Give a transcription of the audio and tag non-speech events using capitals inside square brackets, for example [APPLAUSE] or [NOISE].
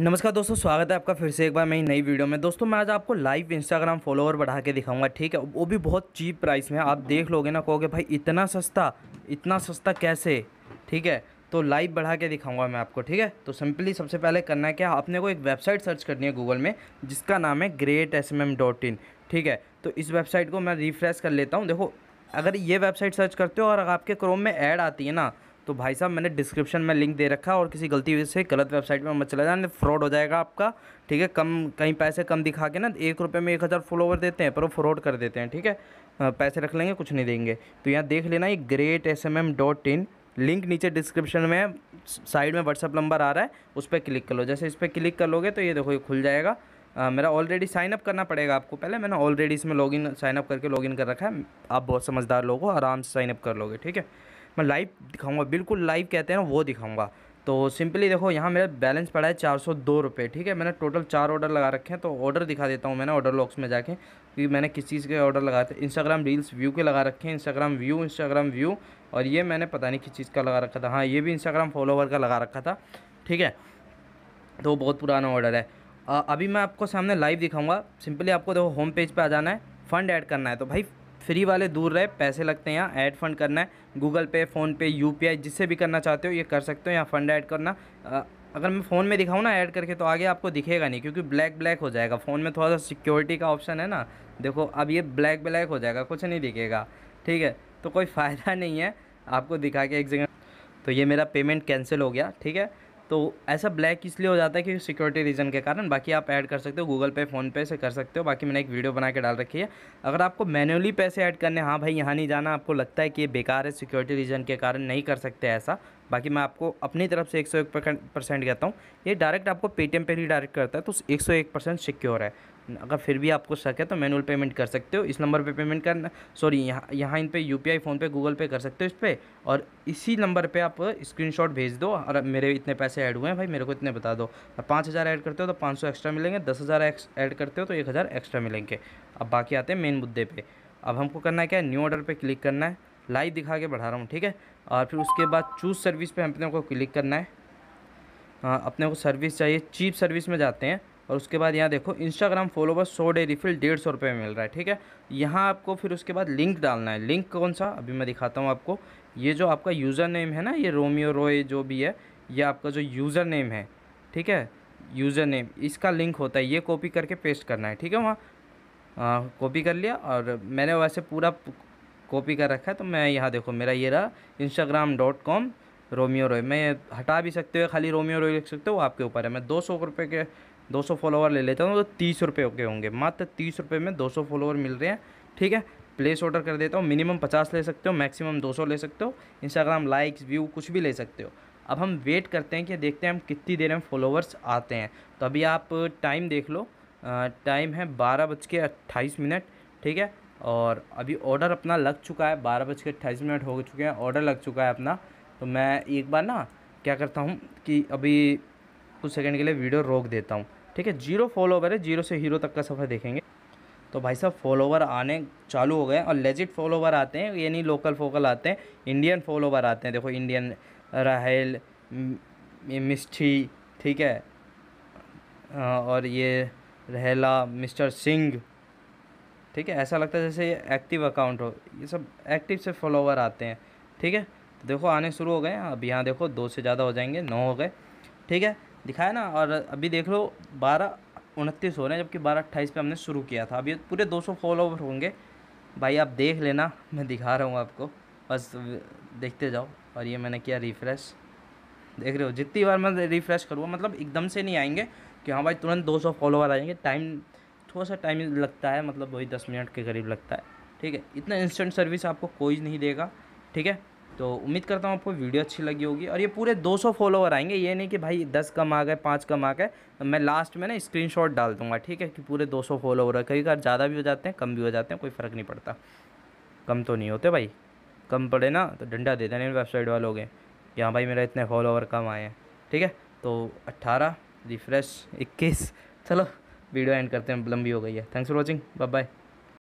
नमस्कार दोस्तों स्वागत है आपका फिर से एक बार मेरी नई वीडियो में दोस्तों मैं आज आपको लाइव इंस्टाग्राम फॉलोवर बढ़ा के दिखाऊंगा ठीक है वो भी बहुत चीप प्राइस में आप देख लोगे ना कहोगे भाई इतना सस्ता इतना सस्ता कैसे ठीक है तो लाइव बढ़ा के दिखाऊंगा मैं आपको ठीक है तो सिंपली सबसे पहले करना है क्या आपने को एक वेबसाइट सर्च करनी है गूगल में जिसका नाम है great S M M dot in ठीक है तो इस वेबसाइट को मैं रिफ्रेश कर लेता हूँ देखो अगर ये वेबसाइट सर्च करते हो और आपके क्रोम में ऐड आती है ना तो भाई साहब मैंने डिस्क्रिप्शन में लिंक दे रखा और किसी गलती से गलत वेबसाइट में मत चला जाए फ्रॉड हो जाएगा आपका ठीक है कम कहीं पैसे कम दिखा के ना एक रुपये में एक हज़ार फॉलोवर देते हैं पर वो फ्रॉड कर देते हैं ठीक है पैसे रख लेंगे कुछ नहीं देंगे तो यहाँ देख लेना ये great S M M dot in link नीचे डिस्क्रिप्शन में साइड में व्हाट्सअप नंबर आ रहा है उस पर क्लिक कर लो जैसे इस पर क्लिक कर लोगे तो ये देखो ये खुल जाएगा आ, मेरा ऑलरेडी साइनअप करना पड़ेगा आपको पहले मैंने ऑलरेडी इसमें लॉगिन साइनअप करके लॉगिन कर रखा है आप बहुत समझदार लोग हो आराम से साइनअप कर लोगे ठीक है मैं लाइव दिखाऊंगा बिल्कुल लाइव कहते हैं वो दिखाऊंगा तो सिंपली देखो यहाँ मेरा बैलेंस पड़ा है चार सौ दो रुपये ठीक है मैंने टोटल चार ऑर्डर लगा रखे हैं तो ऑर्डर दिखा देता हूँ मैंने ऑर्डर लॉक्स में जाके क्योंकि मैंने किस चीज़ के ऑर्डर लगाए थे इंस्टाग्राम रील्स व्यू के लगा रखे हैं इंस्टाग्राम व्यू इंस्टाग्राम व्यू और ये मैंने पता नहीं किस चीज़ का लगा रखा था हाँ ये भी इंस्टाग्राम फॉलोवर का लगा रखा था ठीक है तो बहुत पुराना ऑर्डर है अभी मैं आपको सामने लाइव दिखाऊंगा सिंपली आपको देखो होम पेज पर आ जाना है फ़ंड ऐड करना है तो भाई फ्री वाले दूर रहे पैसे लगते हैं यहाँ ऐड फंड करना है गूगल पे फ़ोनपे यू पी आई जिससे भी करना चाहते हो ये कर सकते हो यहाँ फ़ंड ऐड करना अगर मैं फ़ोन में दिखाऊँ ना ऐड करके तो आगे आपको दिखेगा नहीं क्योंकि ब्लैक ब्लैक हो जाएगा फ़ोन में थोड़ा सा सिक्योरिटी का ऑप्शन है ना देखो अब ये ब्लैक ब्लैक हो जाएगा कुछ नहीं दिखेगा ठीक है तो कोई [LAUGHS] फ़ायदा नहीं है आपको दिखा के एक जगह तो ये मेरा पेमेंट कैंसिल हो गया ठीक है तो ऐसा ब्लैक इसलिए हो जाता है कि सिक्योरिटी रीज़न के कारण बाकी आप ऐड कर सकते हो गूगल पे फ़ोनपे से कर सकते हो बाकी मैंने एक वीडियो बना के डाल रखी है अगर आपको मैनुअली पैसे ऐड करने हाँ भाई यहाँ नहीं जाना आपको लगता है कि ये बेकार है सिक्योरिटी रीज़न के कारण नहीं कर सकते ऐसा बाकी मैं आपको अपनी तरफ से एक सौ एक परसेंट कहता हूँ ये डायरेक्ट आपको पेटीएम पर ही डायरेक्ट करता है तो एक सौ एक परसेंट सिक्योर है अगर फिर भी आपको शक है तो मैनुअल पेमेंट कर सकते हो इस नंबर पे पेमेंट करना सॉरी यहाँ यहाँ इन पर U P I PhonePe Google Pay कर सकते हो इस पर और इसी नंबर पे आप स्क्रीनशॉट भेज दो और मेरे इतने पैसे ऐड हुए हैं भाई मेरे को इतने बता दो और पाँच हज़ार ऐड करते हो तो पाँच सौ एक्स्ट्रा मिलेंगे दस हज़ार ऐड करते हो तो एक हज़ार एक्स्ट्रा मिलेंगे अब बाकी आते हैं मेन मुद्दे पर अब हमको करना है क्या न्यू ऑर्डर पर क्लिक करना है लाइव दिखा के बढ़ा रहा हूँ ठीक है और फिर उसके बाद चूज़ सर्विस पर अपने को क्लिक करना है हाँ, अपने को सर्विस चाहिए चीप सर्विस में जाते हैं और उसके बाद यहाँ देखो इंस्टाग्राम फॉलोवर सौ डे रिफिल डेढ़ सौ रुपये में मिल रहा है ठीक है यहाँ आपको फिर उसके बाद लिंक डालना है लिंक कौन सा अभी मैं दिखाता हूँ आपको ये जो आपका यूज़र नेम है ना ये रोमियो रोय जो भी है ये आपका जो यूज़र नेम है ठीक है यूज़र नेम इसका लिंक होता है ये कॉपी करके पेस्ट करना है ठीक है वहाँ कॉपी कर लिया और मैंने वैसे पूरा कॉपी कर रखा है तो मैं यहाँ देखो मेरा ये रहा Instagram dot com Romeo Roy मैं हटा भी सकते हो खाली रोमियो रॉय लिख सकते हो आपके ऊपर है मैं दो सौ रुपये के 200 फॉलोवर ले लेता हूँ तो तीस रुपये के होंगे मात्र तीस रुपये में 200 फॉलोवर मिल रहे हैं ठीक है प्लेस ऑर्डर कर देता हूँ मिनिमम पचास ले सकते हो मैक्सिमम 200 ले सकते हो इंस्टाग्राम लाइक्स व्यू कुछ भी ले सकते हो अब हम वेट करते हैं कि देखते हैं हम कितनी देर में फॉलोवर्स आते हैं तो अभी आप टाइम देख लो टाइम है बारह बज के अट्ठाईस मिनट ठीक है और अभी ऑर्डर अपना लग चुका है बारह बज के अट्ठाईस मिनट हो चुके हैं ऑर्डर लग चुका है अपना तो मैं एक बार ना क्या करता हूँ कि अभी कुछ सेकंड के लिए वीडियो रोक देता हूँ ठीक है जीरो फॉलोवर है जीरो से हीरो तक का सफ़र देखेंगे तो भाई साहब फॉलोवर आने चालू हो गए और लेजिट फॉलोवर आते हैं यानी लोकल फोकल आते हैं इंडियन फॉलोवर आते हैं देखो इंडियन राहल मिस्ठी ठीक है और ये रहला मिस्टर सिंह ठीक है ऐसा लगता है जैसे ये एक्टिव अकाउंट हो ये सब एक्टिव से फॉलोवर आते हैं ठीक है तो देखो आने शुरू हो गए अब यहाँ देखो दो से ज़्यादा हो जाएंगे नौ हो गए ठीक है दिखाया ना और अभी देख लो बारह उनतीस हो रहे हैं जबकि बारह अट्ठाईस पर हमने शुरू किया था अभी पूरे दो सौ फॉलोवर होंगे भाई आप देख लेना मैं दिखा रहा हूँ आपको बस देखते जाओ और ये मैंने किया रिफ़्रेश देख रहे हो जितनी बार मैं रिफ़्रेश करूँगा मतलब एकदम से नहीं आएंगे कि हाँ भाई तुरंत 200 फॉलोवर आएंगे टाइम थोड़ा सा टाइम लगता है मतलब वही दस मिनट के करीब लगता है ठीक है इतना इंस्टेंट सर्विस आपको कोई नहीं देगा ठीक है तो उम्मीद करता हूँ आपको वीडियो अच्छी लगी होगी और ये पूरे 200 फॉलोवर आएंगे ये नहीं कि भाई 10 कम आ गए 5 कम आ गए तो मैं लास्ट में ना स्क्रीनशॉट डाल दूंगा ठीक है कि पूरे 200 फॉलोवर है कई बार ज़्यादा भी हो जाते हैं कम भी हो जाते हैं कोई फ़र्क नहीं पड़ता कम तो नहीं होते भाई कम पड़े ना तो डंडा दे देने वेबसाइट वालों के कि हाँ भाई मेरा इतने फॉलोवर कम आए हैं ठीक है तो अट्ठारह रिफ्रेश इक्कीस चलो वीडियो एंड करते हैं लंबी हो गई है thanks for watching bye bye